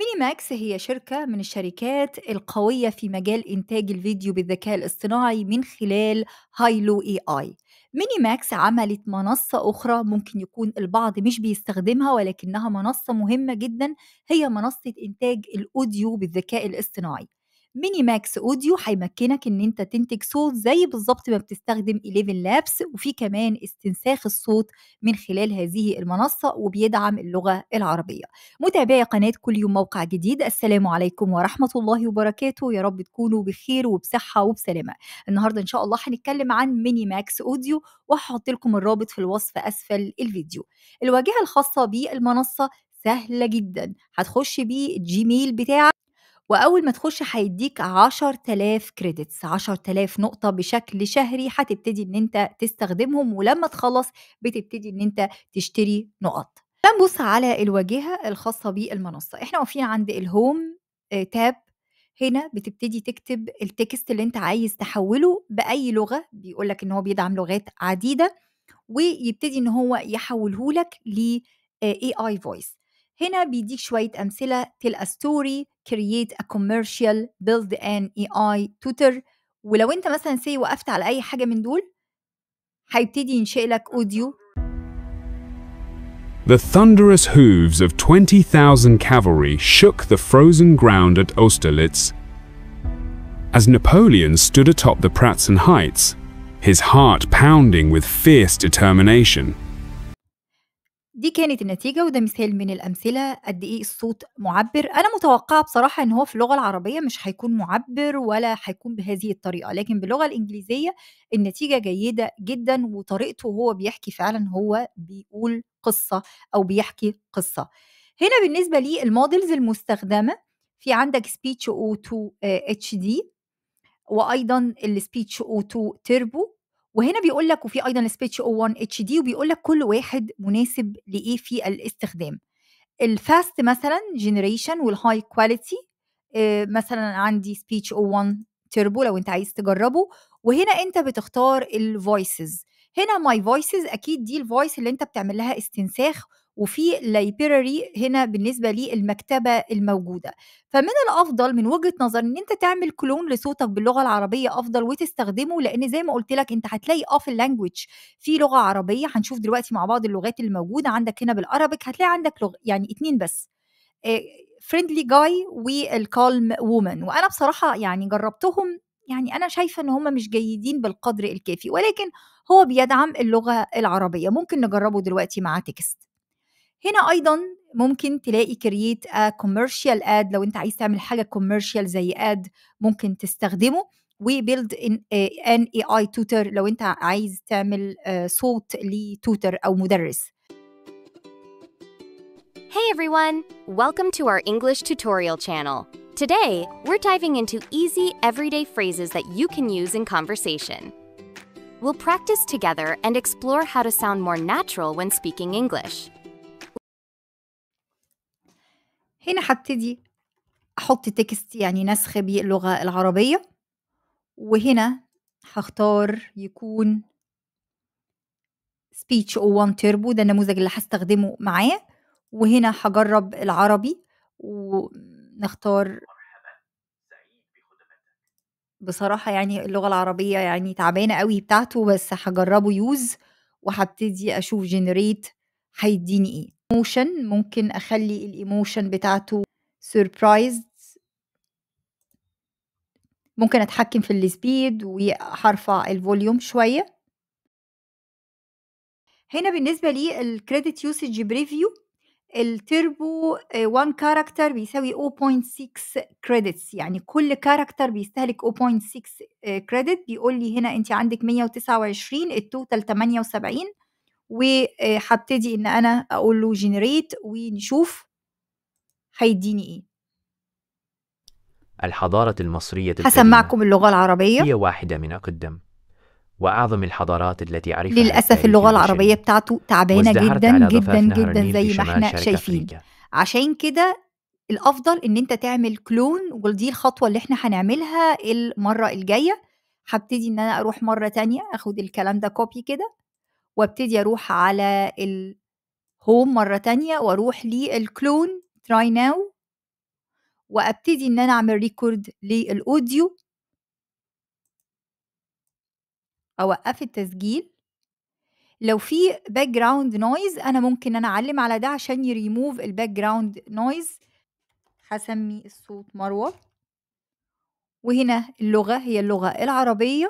ميني ماكس هي شركة من الشركات القوية في مجال إنتاج الفيديو بالذكاء الاصطناعي من خلال هايلو اي اي ميني ماكس عملت منصة أخرى ممكن يكون البعض مش بيستخدمها ولكنها منصة مهمة جدا هي منصة إنتاج الأوديو بالذكاء الاصطناعي ميني ماكس اوديو هيمكنك ان انت تنتج صوت زي بالظبط ما بتستخدم 11 لابس وفي كمان استنساخ الصوت من خلال هذه المنصه وبيدعم اللغه العربيه متابعي قناه كل يوم موقع جديد السلام عليكم ورحمه الله وبركاته يا رب تكونوا بخير وبصحه وبسلامه النهارده ان شاء الله هنتكلم عن ميني ماكس اوديو وهحط لكم الرابط في الوصف اسفل الفيديو الواجهه الخاصه بالمنصه سهله جدا هتخش الجيميل بتاعك واول ما تخش هيديك 10000 كريدتس 10000 نقطه بشكل شهري هتبتدي ان انت تستخدمهم ولما تخلص بتبتدي ان انت تشتري نقط نبص على الواجهه الخاصه بالمنصه احنا واقفين عند الهوم آه، تاب هنا بتبتدي تكتب التكست اللي انت عايز تحوله باي لغه بيقول لك ان هو بيدعم لغات عديده ويبتدي ان هو يحوله لك ل اي اي فويس هنا بيديك شوية أمثلة a commercial build an AI tutor ولو أنت مثلا سي وقفت على أي حاجة من دول هيبتدي ينشئ لك أوديو The thunderous hooves of 20,000 cavalry shook the frozen ground at Austerlitz. As Napoleon stood atop the Pratzen Heights, his heart pounding with fierce determination. دي كانت النتيجة وده مثال من الأمثلة قد إيه الصوت معبر أنا متوقعة بصراحة إن هو في اللغة العربية مش هيكون معبر ولا هيكون بهذه الطريقة لكن باللغة الإنجليزية النتيجة جيدة جدا وطريقته وهو بيحكي فعلا هو بيقول قصة أو بيحكي قصة هنا بالنسبة لي المودلز المستخدمة في عندك speech O2 HD وأيضا السبيتش O2 تيربو وهنا بيقول لك وفي ايضا سبيتش او 1 اتش دي وبيقول لك كل واحد مناسب لايه في الاستخدام الفاست مثلا جنريشن والهاي كواليتي مثلا عندي سبيتش او 1 تربو لو انت عايز تجربه وهنا انت بتختار الفويسز هنا ماي فويسز اكيد دي الفويس اللي انت بتعمل لها استنساخ وفي لايبراري هنا بالنسبة للمكتبة الموجودة فمن الافضل من وجهه نظر ان انت تعمل كلون لصوتك باللغه العربيه افضل وتستخدمه لان زي ما قلت لك انت هتلاقي اوف آه اللانجوج في لغه عربيه هنشوف دلوقتي مع بعض اللغات الموجودة عندك هنا بالارابيك هتلاقي عندك لغ... يعني اتنين بس فريندلي جاي والكالم وومن وانا بصراحه يعني جربتهم يعني انا شايفه ان هم مش جيدين بالقدر الكافي ولكن هو بيدعم اللغه العربيه ممكن نجربه دلوقتي مع تكست هنا ايضا ممكن تلاقي كرييت كوميرشال اد لو انت عايز تعمل حاجه كوميرشال زي اد ممكن تستخدمه وبيلد ان اي اي توتر لو انت عايز تعمل صوت لتوتر او مدرس Hey everyone, welcome to our English tutorial channel. Today, we're diving into easy everyday phrases that you can use in conversation. We'll practice together and explore how to sound more natural when speaking English. هنا هبتدي أحط تكست يعني نسخ باللغة العربية وهنا هختار يكون speech او وان turbo ده النموذج اللي هستخدمه معاه وهنا هجرب العربي ونختار بصراحة يعني اللغة العربية يعني تعبانة قوي بتاعته بس هجربه يوز وهبتدي أشوف generate هيديني ايه ايموشن ممكن اخلي الايموشن بتاعته سربرايزد ممكن اتحكم في السبيد وهرفع الفوليوم شويه هنا بالنسبه لي الكريدت يوسج بريفيو التربو 1 كاركتر بيساوي 0.6 كريدتس يعني كل كاركتر بيستهلك 0.6 كريدت بيقول لي هنا انت عندك 129 التوتال 78 وهبتدي ان انا اقول له جنريت ونشوف هيديني ايه الحضارة المصرية هسمعكم اللغة العربية هي واحدة من أقدم وأعظم الحضارات التي عرفها للأسف اللغة العربية بتاعته تعبانة جدا جدا جدا زي ما احنا شايفين أفريقيا. عشان كده الافضل ان انت تعمل كلون ودي الخطوه اللي احنا هنعملها المره الجايه هبتدي ان انا اروح مره تانية اخد الكلام ده كوبي كده وابتدي اروح على الهوم مره تانية واروح للكلون تراي ناو وابتدي ان انا اعمل ريكورد للاوديو اوقف التسجيل لو في باك جراوند نويز انا ممكن انا اعلم على ده عشان يريموف الباك جراوند نويز هسمي الصوت مروه وهنا اللغه هي اللغه العربيه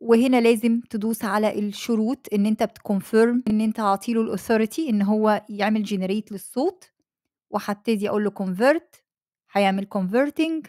وهنا لازم تدوس على الشروط ان انت بتكونفيرم ان انت عاطيله الاثوريتي ان هو يعمل جنريت للصوت وهبتدي اقول له كونفرت هيعمل كونفرتنج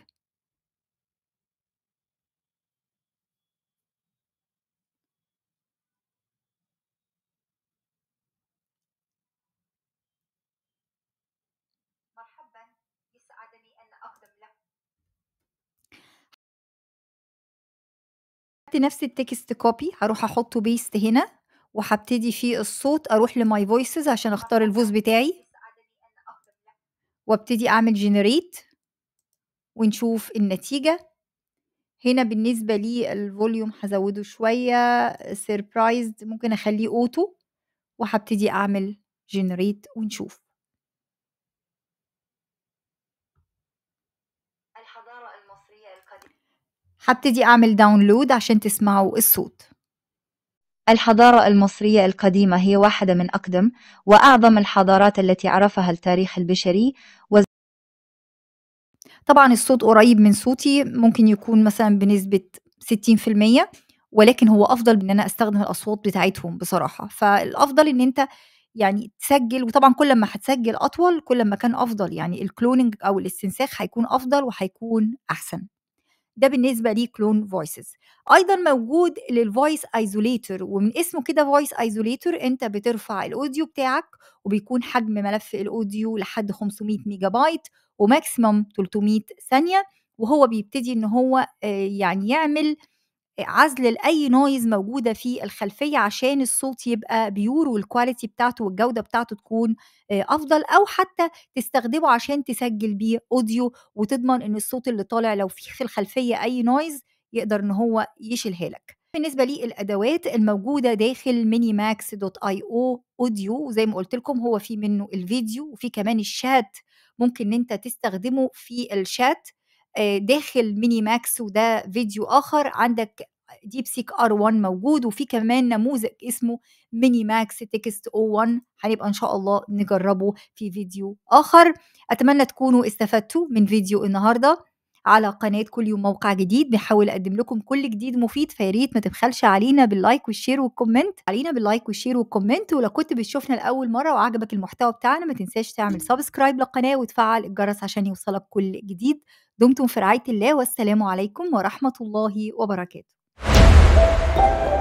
خدت نفس التكست كوبي هروح احطه بيست هنا وهبتدي في الصوت اروح لماي فويسز عشان اختار الفويس بتاعي وابتدي اعمل جنريت ونشوف النتيجه هنا بالنسبه لي الفوليوم هزوده شويه سيربرايزد ممكن اخليه اوتو وهبتدي اعمل جنريت ونشوف حبتدي أعمل داونلود عشان تسمعوا الصوت الحضارة المصرية القديمة هي واحدة من أقدم وأعظم الحضارات التي عرفها التاريخ البشري و... طبعا الصوت قريب من صوتي ممكن يكون مثلا بنسبة 60% ولكن هو أفضل بأن أنا أستخدم الأصوات بتاعتهم بصراحة فالأفضل إن أنت يعني تسجل وطبعا كل ما هتسجل أطول كل ما كان أفضل يعني الكلوننج أو الاستنساخ هيكون أفضل وهيكون أحسن ده بالنسبه لكلون فويسز ايضا موجود للفويس ايزوليتر ومن اسمه كده فويس ايزوليتر انت بترفع الاوديو بتاعك وبيكون حجم ملف الاوديو لحد 500 ميجا بايت وماكسيمم 300 ثانيه وهو بيبتدي ان هو آه، يعني يعمل عزل لاي نويز موجوده في الخلفيه عشان الصوت يبقى بيور والكواليتي بتاعته والجوده بتاعته تكون آه، افضل او حتى تستخدمه عشان تسجل بيه اوديو وتضمن ان الصوت اللي طالع لو في في الخلفيه اي نويز يقدر ان هو يشيلها لك بالنسبه للادوات الموجوده داخل ميني ماكس دوت اي او اوديو وزي ما قلت لكم هو في منه الفيديو وفي كمان الشات ممكن ان انت تستخدمه في الشات آه، داخل ميني ماكس وده فيديو اخر عندك ديب سيك ار 1 موجود وفي كمان نموذج اسمه ميني ماكس تكست او 1 هنبقى ان شاء الله نجربه في فيديو اخر اتمنى تكونوا استفدتوا من فيديو النهارده على قناه كل يوم موقع جديد بحاول اقدم لكم كل جديد مفيد فياريت ما تبخلش علينا باللايك والشير والكومنت علينا باللايك والشير والكومنت ولو كنت بتشوفنا لاول مره وعجبك المحتوى بتاعنا ما تنساش تعمل سبسكرايب للقناه وتفعل الجرس عشان يوصلك كل جديد دمتم في رعايه الله والسلام عليكم ورحمه الله وبركاته